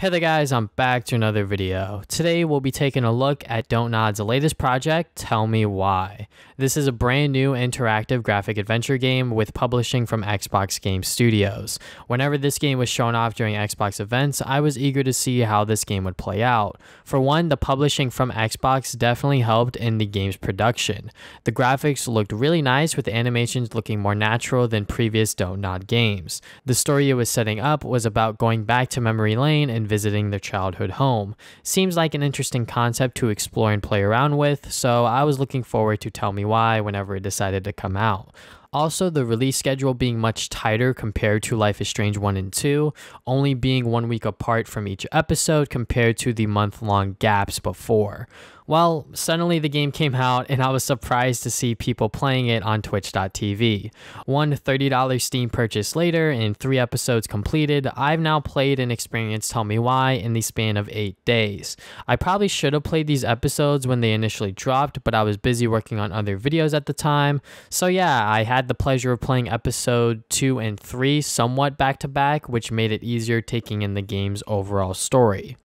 Hey there guys, I'm back to another video. Today we'll be taking a look at Don't Nod's latest project, Tell Me Why. This is a brand new interactive graphic adventure game with publishing from Xbox Game Studios. Whenever this game was shown off during Xbox events, I was eager to see how this game would play out. For one, the publishing from Xbox definitely helped in the game's production. The graphics looked really nice with animations looking more natural than previous Don't Nod games. The story it was setting up was about going back to memory lane and visiting their childhood home. Seems like an interesting concept to explore and play around with, so I was looking forward to Tell Me Why whenever it decided to come out. Also, the release schedule being much tighter compared to Life is Strange 1 and 2, only being one week apart from each episode compared to the month long gaps before. Well, suddenly the game came out, and I was surprised to see people playing it on Twitch.tv. One $30 Steam purchase later, and three episodes completed, I've now played and experienced Tell Me Why in the span of eight days. I probably should have played these episodes when they initially dropped, but I was busy working on other videos at the time. So, yeah, I had the pleasure of playing episode 2 and 3 somewhat back to back, which made it easier taking in the game's overall story.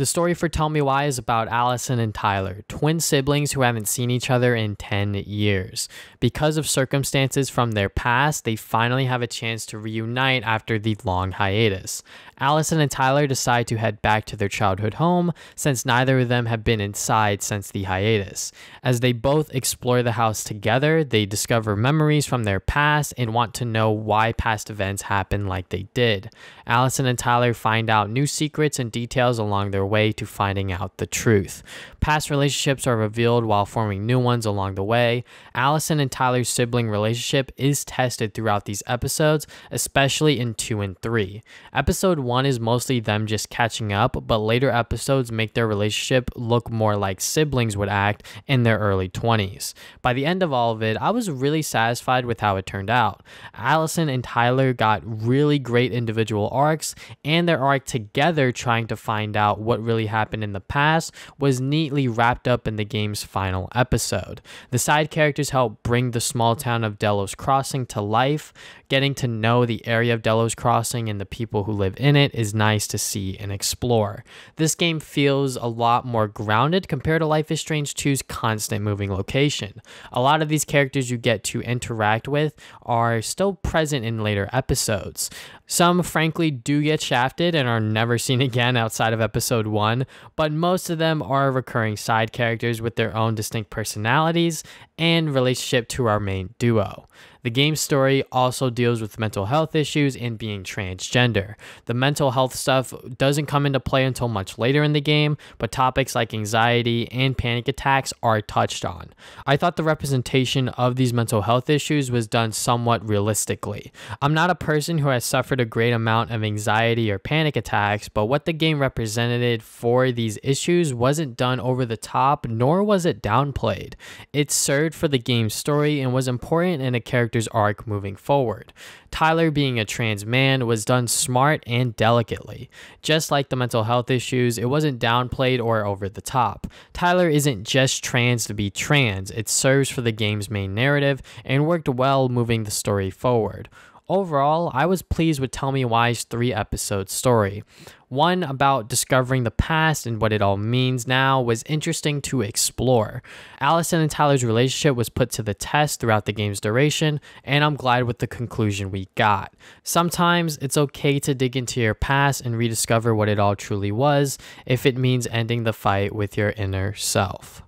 The story for Tell Me Why is about Allison and Tyler, twin siblings who haven't seen each other in 10 years. Because of circumstances from their past, they finally have a chance to reunite after the long hiatus. Allison and Tyler decide to head back to their childhood home since neither of them have been inside since the hiatus. As they both explore the house together, they discover memories from their past and want to know why past events happened like they did. Allison and Tyler find out new secrets and details along their way to finding out the truth. Past relationships are revealed while forming new ones along the way. Allison and Tyler's sibling relationship is tested throughout these episodes, especially in 2 and 3. Episode 1 is mostly them just catching up, but later episodes make their relationship look more like siblings would act in their early 20s. By the end of all of it, I was really satisfied with how it turned out. Allison and Tyler got really great individual arcs, and their arc together trying to find out what what really happened in the past was neatly wrapped up in the game's final episode. The side characters help bring the small town of Delos Crossing to life. Getting to know the area of Delos Crossing and the people who live in it is nice to see and explore. This game feels a lot more grounded compared to Life is Strange 2's constant moving location. A lot of these characters you get to interact with are still present in later episodes. Some, frankly, do get shafted and are never seen again outside of episode episode one, but most of them are recurring side characters with their own distinct personalities and relationship to our main duo. The game's story also deals with mental health issues and being transgender. The mental health stuff doesn't come into play until much later in the game, but topics like anxiety and panic attacks are touched on. I thought the representation of these mental health issues was done somewhat realistically. I'm not a person who has suffered a great amount of anxiety or panic attacks, but what the game represented for these issues wasn't done over the top, nor was it downplayed. It served for the game's story and was important in a character character's arc moving forward. Tyler, being a trans man, was done smart and delicately. Just like the mental health issues, it wasn't downplayed or over the top. Tyler isn't just trans to be trans, it serves for the game's main narrative and worked well moving the story forward. Overall, I was pleased with Tell Me Why's three episode story. One about discovering the past and what it all means now was interesting to explore. Allison and Tyler's relationship was put to the test throughout the game's duration, and I'm glad with the conclusion we got. Sometimes it's okay to dig into your past and rediscover what it all truly was if it means ending the fight with your inner self.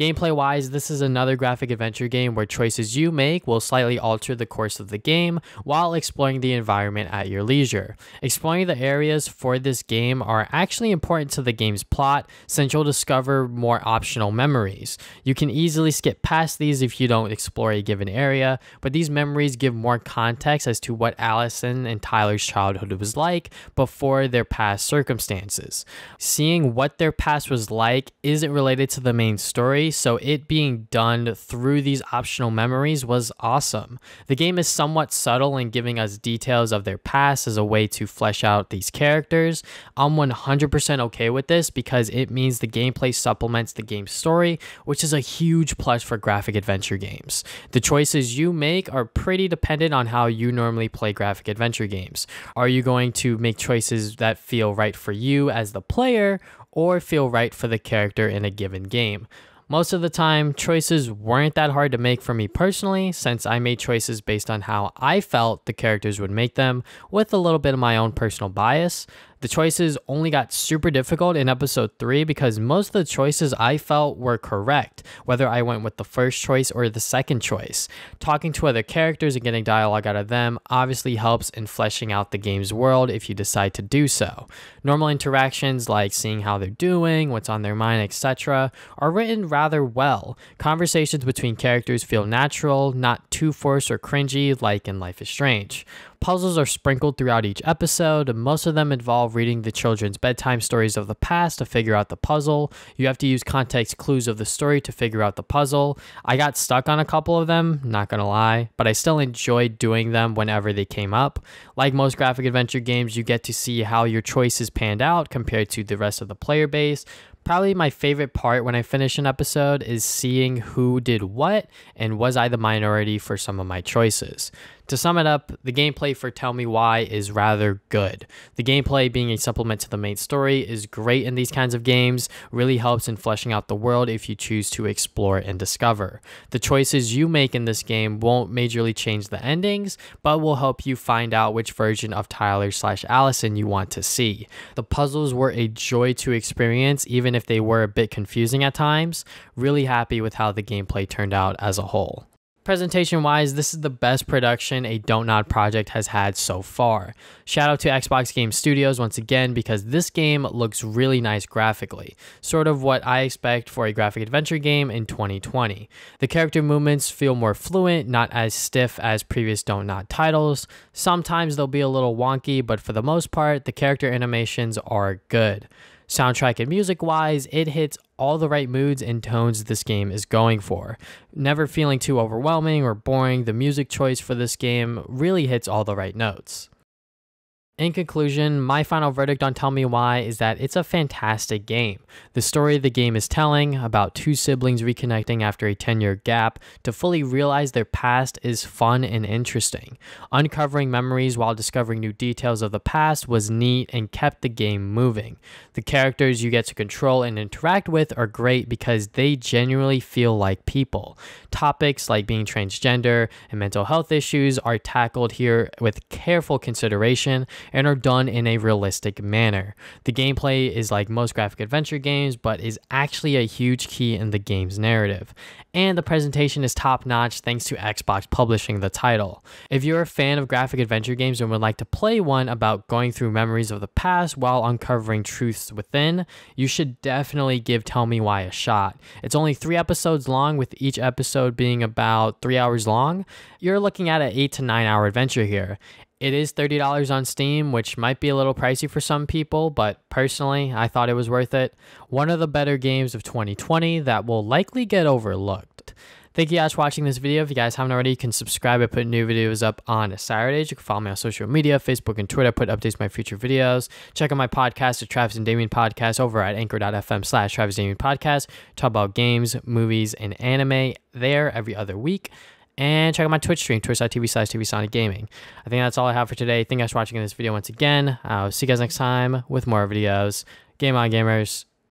Gameplay wise, this is another graphic adventure game where choices you make will slightly alter the course of the game while exploring the environment at your leisure. Exploring the areas for this game are actually important to the game's plot since you'll discover more optional memories. You can easily skip past these if you don't explore a given area, but these memories give more context as to what Allison and Tyler's childhood was like before their past circumstances. Seeing what their past was like isn't related to the main story so it being done through these optional memories was awesome. The game is somewhat subtle in giving us details of their past as a way to flesh out these characters. I'm 100% okay with this because it means the gameplay supplements the game's story, which is a huge plus for graphic adventure games. The choices you make are pretty dependent on how you normally play graphic adventure games. Are you going to make choices that feel right for you as the player or feel right for the character in a given game? Most of the time, choices weren't that hard to make for me personally, since I made choices based on how I felt the characters would make them, with a little bit of my own personal bias. The choices only got super difficult in episode 3 because most of the choices I felt were correct, whether I went with the first choice or the second choice. Talking to other characters and getting dialogue out of them obviously helps in fleshing out the game's world if you decide to do so. Normal interactions like seeing how they're doing, what's on their mind, etc., are written rather well. Conversations between characters feel natural, not too forced or cringy like in Life is Strange. Puzzles are sprinkled throughout each episode, and most of them involve reading the children's bedtime stories of the past to figure out the puzzle. You have to use context clues of the story to figure out the puzzle. I got stuck on a couple of them, not gonna lie, but I still enjoyed doing them whenever they came up. Like most graphic adventure games, you get to see how your choices panned out compared to the rest of the player base probably my favorite part when I finish an episode is seeing who did what and was I the minority for some of my choices. To sum it up, the gameplay for Tell Me Why is rather good. The gameplay being a supplement to the main story is great in these kinds of games, really helps in fleshing out the world if you choose to explore and discover. The choices you make in this game won't majorly change the endings, but will help you find out which version of Tyler slash Allison you want to see. The puzzles were a joy to experience even even if they were a bit confusing at times, really happy with how the gameplay turned out as a whole. Presentation wise, this is the best production a Don't Nod project has had so far. Shout out to Xbox Game Studios once again because this game looks really nice graphically, sort of what I expect for a graphic adventure game in 2020. The character movements feel more fluent, not as stiff as previous Don't Nod titles. Sometimes they'll be a little wonky, but for the most part, the character animations are good. Soundtrack and music wise, it hits all the right moods and tones this game is going for. Never feeling too overwhelming or boring, the music choice for this game really hits all the right notes. In conclusion, my final verdict on Tell Me Why is that it's a fantastic game. The story the game is telling, about two siblings reconnecting after a 10 year gap to fully realize their past, is fun and interesting. Uncovering memories while discovering new details of the past was neat and kept the game moving. The characters you get to control and interact with are great because they genuinely feel like people. Topics like being transgender and mental health issues are tackled here with careful consideration and are done in a realistic manner. The gameplay is like most graphic adventure games, but is actually a huge key in the game's narrative. And the presentation is top notch thanks to Xbox publishing the title. If you're a fan of graphic adventure games and would like to play one about going through memories of the past while uncovering truths within, you should definitely give Tell Me Why a shot. It's only three episodes long, with each episode being about three hours long. You're looking at an eight to nine hour adventure here. It is $30 on Steam, which might be a little pricey for some people, but personally, I thought it was worth it. One of the better games of 2020 that will likely get overlooked. Thank you guys for watching this video. If you guys haven't already, you can subscribe. I put new videos up on Saturdays. You can follow me on social media, Facebook and Twitter. I put updates on my future videos. Check out my podcast, the Travis and Damien podcast, over at anchor.fm slash Travis Damien podcast. Talk about games, movies, and anime there every other week and check out my Twitch stream, twitch.tv slash TV Sonic Gaming. I think that's all I have for today. Thank you guys for watching this video once again. I'll see you guys next time with more videos. Game on, gamers.